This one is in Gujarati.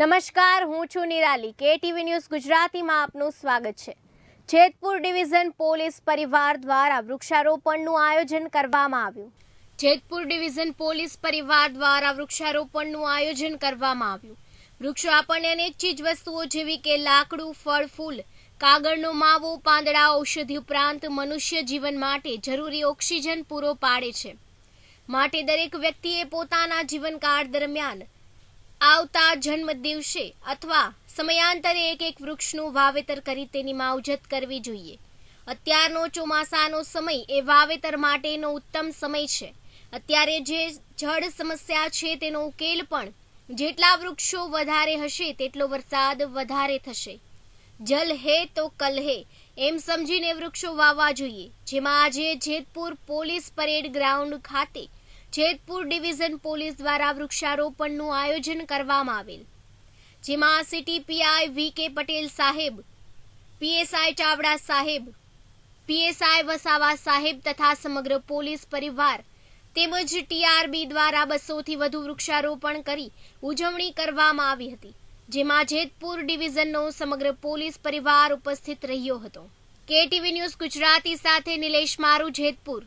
નમસ્કાર હું છું નિરાલી કેટીવી ન્યૂઝ ગુજરાતીમાં આપનું સ્વાગત છે જેતપુર ડિવિઝન પોલીસ પરિવાર દ્વારા વૃક્ષારોપણનું આયોજન કરવામાં આવ્યું જેતપુર ડિવિઝન પોલીસ પરિવાર દ્વારા વૃક્ષારોપણનું આયોજન કરવામાં આવ્યું વૃક્ષો અનેક ચીજ વસ્તુઓ જેવી કે લાકડું ફળ ફૂલ કાગળનો માવો પાંદડા ઔષધિ ઉપરાંત મનુષ્ય જીવન માટે જરૂરી ઓક્સિજન પૂરો પાડે છે માટે દરેક વ્યક્તિએ પોતાના જીવનકાળ દરમિયાન આવતા જન્મ દિવસે અથવા સમયાંતરે એક એક વૃક્ષનું વાવેતર કરી તેની માવજત કરવી જોઈએ અત્યારનો ચોમાસાનો સમય એ વાવેતર માટેનો ઉત્તમ સમય છે અત્યારે જે જળ સમસ્યા છે તેનો ઉકેલ પણ જેટલા વૃક્ષો વધારે હશે તેટલો વરસાદ વધારે થશે જલ હે તો કલ હે એમ સમજીને વૃક્ષો વાવવા જોઈએ જેમાં આજે જેતપુર પોલીસ પરેડ ગ્રાઉન્ડ ખાતે જેતપુર ડિવિઝન પોલીસ દ્વારા વૃક્ષારોપણનું આયોજન કરવામાં આવેલ જેમાં સિટી પીઆઈ વી કે પટેલ સાહેબ પીએસઆઈ ચાવડા સાહેબ પીએસઆઈ વસાવા સાહેબ તથા સમગ્ર પોલીસ પરિવાર તેમજ ટીઆરબી દ્વારા બસોથી વધુ વૃક્ષારોપણ કરી ઉજવણી કરવામાં આવી હતી જેમાં જેતપુર ડિવિઝનનો સમગ્ર પોલીસ પરિવાર ઉપસ્થિત રહ્યો હતો કેટીવી ન્યૂઝ ગુજરાતી સાથે નિલેશ મારુ જેતપુર